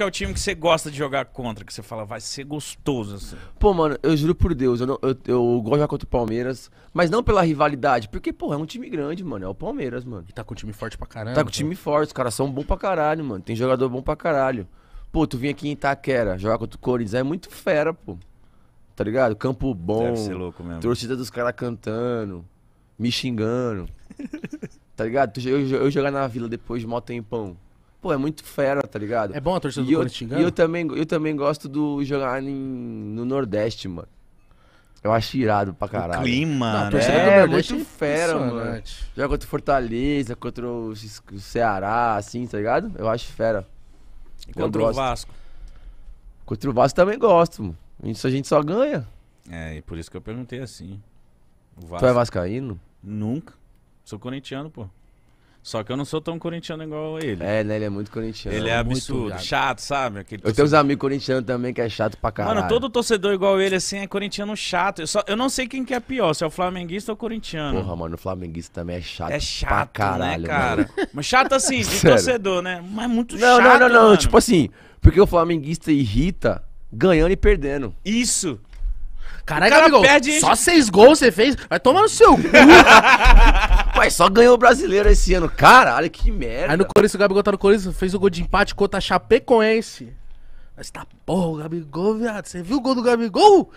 que é o time que você gosta de jogar contra? Que você fala, vai ser gostoso assim. Pô, mano, eu juro por Deus, eu, não, eu, eu gosto de jogar contra o Palmeiras, mas não pela rivalidade, porque, pô, é um time grande, mano. É o Palmeiras, mano. E tá com um time forte pra caralho. Tá com um time forte, os caras são bons pra caralho, mano. Tem jogador bom pra caralho. Pô, tu vim aqui em Itaquera jogar contra o Corinthians, é muito fera, pô. Tá ligado? Campo bom. Deve ser louco mesmo. Torcida dos caras cantando, me xingando. tá ligado? Eu, eu, eu jogar na vila depois de mó tempão pô, é muito fera, tá ligado? É bom a torcida e do Corinthians xingando? E eu também, eu também gosto do jogar em, no Nordeste, mano. Eu acho irado pra caralho. O clima, Não, a né? torcida né? É, muito é fera, mano. Joga contra o Fortaleza, contra o Ceará, assim, tá ligado? Eu acho fera. E contra o Vasco? Contra o Vasco também gosto, mano. Isso a gente só ganha. É, e por isso que eu perguntei assim. O Vasco. Tu é vascaíno? Nunca. Sou corintiano, pô. Só que eu não sou tão corintiano igual ele. É, né? Ele é muito corintiano. Ele é absurdo, chato, sabe? Aquele eu tenho uns amigos corintianos também que é chato pra caralho. Mano, todo torcedor igual ele, assim, é corintiano chato. Eu, só, eu não sei quem que é pior, se é o flamenguista ou o corintiano. Porra, mano, o flamenguista também é chato. É chato, pra né, caralho, né, cara? Mano. Mas chato assim, de torcedor, né? Mas é muito não, chato. Não, não, não, Tipo assim, porque o flamenguista irrita ganhando e perdendo. Isso! Caralho, cara perde... só seis gols você fez? Vai tomar no seu cu. Rapaz, só ganhou o brasileiro esse ano. cara. Olha que merda. Aí no Corinthians, o Gabigol tá no Corinthians, fez o gol de empate contra a Chapecoense. Mas tá porra, o Gabigol, viado. Você viu o gol do Gabigol?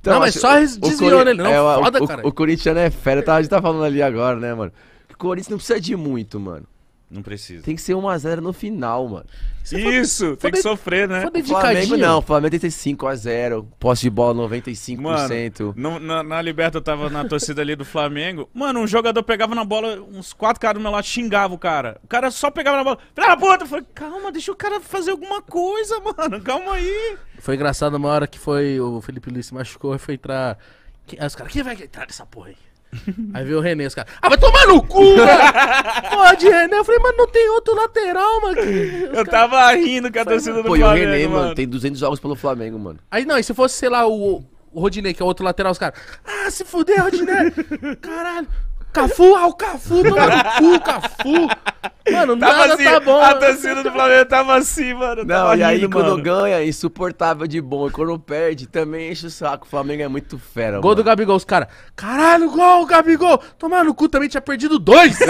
Então, não, mas só desviou nele, né? não. É, foda, o, cara. O, o Corinthians é fera, tá, a gente tá falando ali agora, né, mano? O Corinthians não precisa de muito, mano. Não precisa. Tem que ser 1x0 no final, mano. Isso, Isso foi, tem foi que sofrer, né? Flamengo não, Flamengo tem 5x0, posse de bola 95%. Mano, no, na, na Liberta eu tava na torcida ali do Flamengo. Mano, um jogador pegava na bola, uns quatro caras do meu lado xingavam o cara. O cara só pegava na bola, filha da puta! Eu falei, calma, deixa o cara fazer alguma coisa, mano, calma aí. Foi engraçado uma hora que foi, o Felipe Luiz se machucou e foi entrar... Aí os caras, quem vai entrar nessa porra aí? Aí veio o René, os caras. Ah, vai tomar no cu, Pô, de René. Eu falei, mas não tem outro lateral, mano. Que... Eu tava rindo com a torcida do Flamengo. Pô, e o René, mano. mano, tem 200 jogos pelo Flamengo, mano. Aí não, e se fosse, sei lá, o, o Rodinei, que é outro lateral, os caras. Ah, se fuder, Rodinei. Caralho. Cafu, ah, o Cafu, mano, o Cafu. Mano, tava nada tá assim, tá bom. A torcida do Flamengo tava assim, mano. Não, e rindo, aí quando ganha ganha, insuportável de bom. E quando perde, também enche o saco. O Flamengo é muito fera, Gol mano. do Gabigol, os caras. Caralho, gol, Gabigol. Tomar no cu também, tinha perdido dois.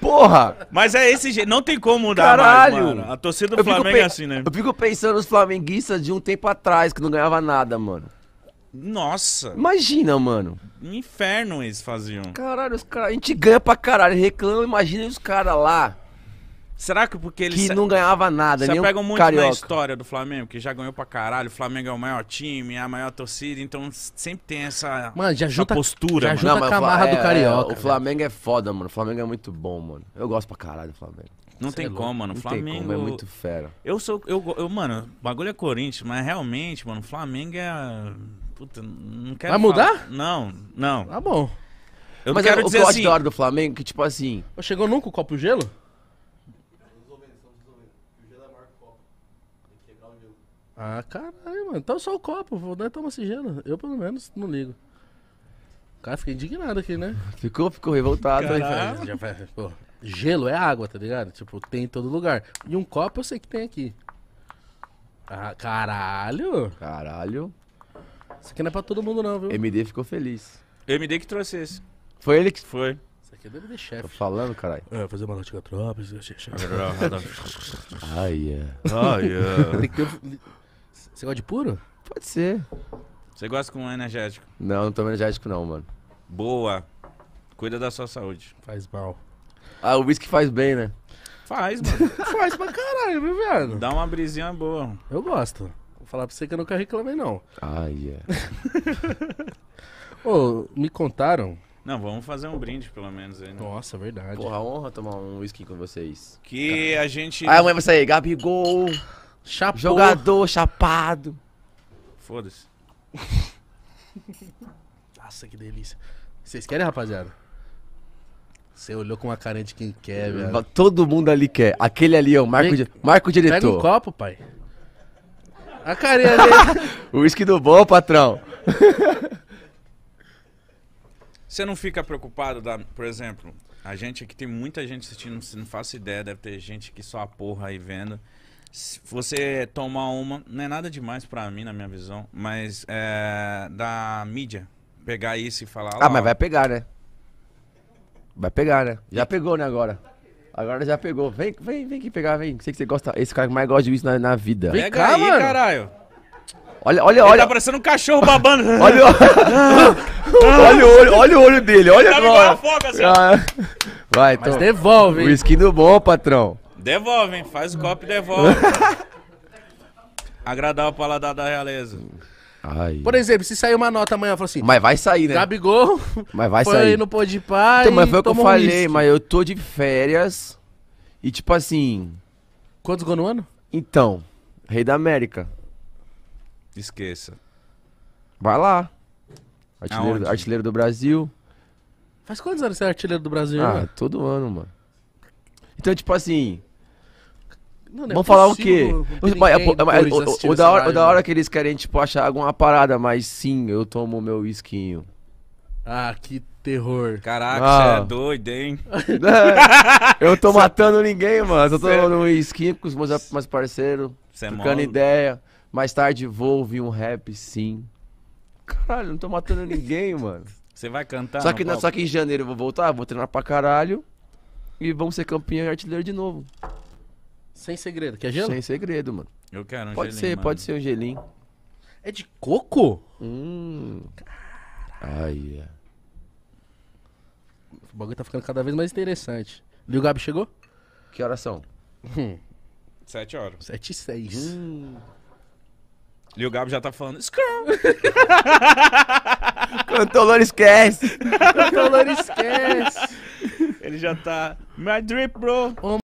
Porra! Mas é esse jeito, não tem como mudar Caralho. mais, mano. A torcida do eu Flamengo é assim, né? Eu fico pensando nos flamenguistas de um tempo atrás, que não ganhava nada, mano. Nossa! Imagina, mano. Um inferno eles faziam. Caralho, os caras. A gente ganha pra caralho, reclama, imagina os caras lá. Será que porque eles. Que não ganhava nada, né? Você pega muito carioca. na história do Flamengo, que já ganhou pra caralho. O Flamengo é o maior time, é a maior torcida, então sempre tem essa, mano, já junta, essa postura. Já junta Não, a camarra é, do carioca. É, o Flamengo é foda, mano. O Flamengo é muito bom, mano. Eu gosto pra caralho do Flamengo. Não tem é como, mano. Não Flamengo. Tem como, é muito fera. Eu sou. Eu, eu, mano, o bagulho é Corinthians, mas realmente, mano, o Flamengo é. Puta, não quero. Vai mudar? Falar. Não, não. Tá bom. Eu Mas não é quero é, dizer o que eu assim... da do Flamengo, que tipo assim. Chegou nunca o copo gelo? Ah, caralho, mano. Então só o copo, vou dar toma esse gelo. Eu, pelo menos, não ligo. O cara fica indignado aqui, né? Ficou, ficou revoltado. Né, aí, cara? Pô, gelo é água, tá ligado? Tipo, tem em todo lugar. E um copo eu sei que tem aqui. Ah, caralho. Caralho. Isso aqui não é pra todo mundo, não, viu? MD ficou feliz. MD que trouxe esse. Foi ele que. Foi. Isso aqui é do MD chefe. Tô falando, caralho. É, fazer uma notícia tropa. Ai, é. Ai, é. Você gosta de puro? Pode ser. Você gosta com um energético? Não, não tomo energético, não, mano. Boa. Cuida da sua saúde. Faz mal. Ah, o whisky faz bem, né? Faz, mano. Faz pra caralho, meu velho. Dá uma brisinha boa. Eu gosto falar pra você que eu nunca reclamei, não. Ah, é. yeah. Ô, me contaram. Não, vamos fazer um brinde, pelo menos. Aí, né? Nossa, verdade. Porra, honra tomar um whisky com vocês. Que a gente. Ah, amanhã vai sair. Gabigol. Chapou. Jogador chapado. Foda-se. Nossa, que delícia. Vocês querem, rapaziada? Você olhou com uma cara de quem quer, hum, velho. Todo mundo ali quer. Aquele ali, é o Marco, Vem, di... Marco Diretor. Pega um copo, pai. A carinha dele. Whisky do bom, patrão. Você não fica preocupado, da, por exemplo, a gente aqui tem muita gente assistindo, você não faço ideia, deve ter gente que só a porra aí vendo. Se você tomar uma, não é nada demais pra mim, na minha visão, mas é, da mídia, pegar isso e falar. Ah, mas vai pegar, né? Vai pegar, né? Já pegou, né, agora? Agora já pegou. Vem, vem, vem aqui pegar, vem. Sei que você gosta. Esse cara que mais gosta de uísque na, na vida. Vem cá, aí, mano. caralho. Olha, olha, olha. Ele tá parecendo um cachorro babando. olha, olha o olho, olha o olho dele, olha tá agora. Foga, assim. Ah, vai, então. Mas devolve, hein. Whisky do bom, patrão. Devolve, hein. Faz o copo e devolve. Agradar o paladar da realeza. Ai. Por exemplo, se sair uma nota amanhã, eu falo assim. Mas vai sair, né? Gabigol. Mas vai foi sair. Foi no pôr de pai. Então, mas foi o que eu falei, mas eu tô de férias. E tipo assim. Quantos gols no ano? Então, Rei da América. Esqueça. Vai lá. Artilheiro, artilheiro do Brasil. Faz quantos anos você é artilheiro do Brasil, Ah, mano? todo ano, mano. Então, tipo assim. Não, não é Vamos falar o quê? É, é, o, da hora, da hora que eles querem, tipo, achar alguma parada, mas sim, eu tomo meu esquinho. Ah, que terror. Caraca, ah. você é doido, hein? eu tô matando ninguém, mano. Eu tô tomando no esquinho com os meus, meus parceiros, Cê trocando é ideia. Mais tarde vou ouvir um rap, sim. Caralho, não tô matando ninguém, mano. Você vai cantar? Só que, não, só que em janeiro eu vou voltar, vou treinar pra caralho. E vamos ser campeão e artilheiro de novo. Sem segredo. Quer gelo? Sem segredo, mano. Eu quero um pode gelinho. Pode ser, mano. pode ser um gelinho. É de coco? Hum. Ai, é. O bagulho tá ficando cada vez mais interessante. E Gabi chegou? Que horas são? Hum. Sete horas. Sete e seis. Hum. E Gabi já tá falando. Cantou Loura esquece! Cantolor esquece! Ele já tá. My drip, bro!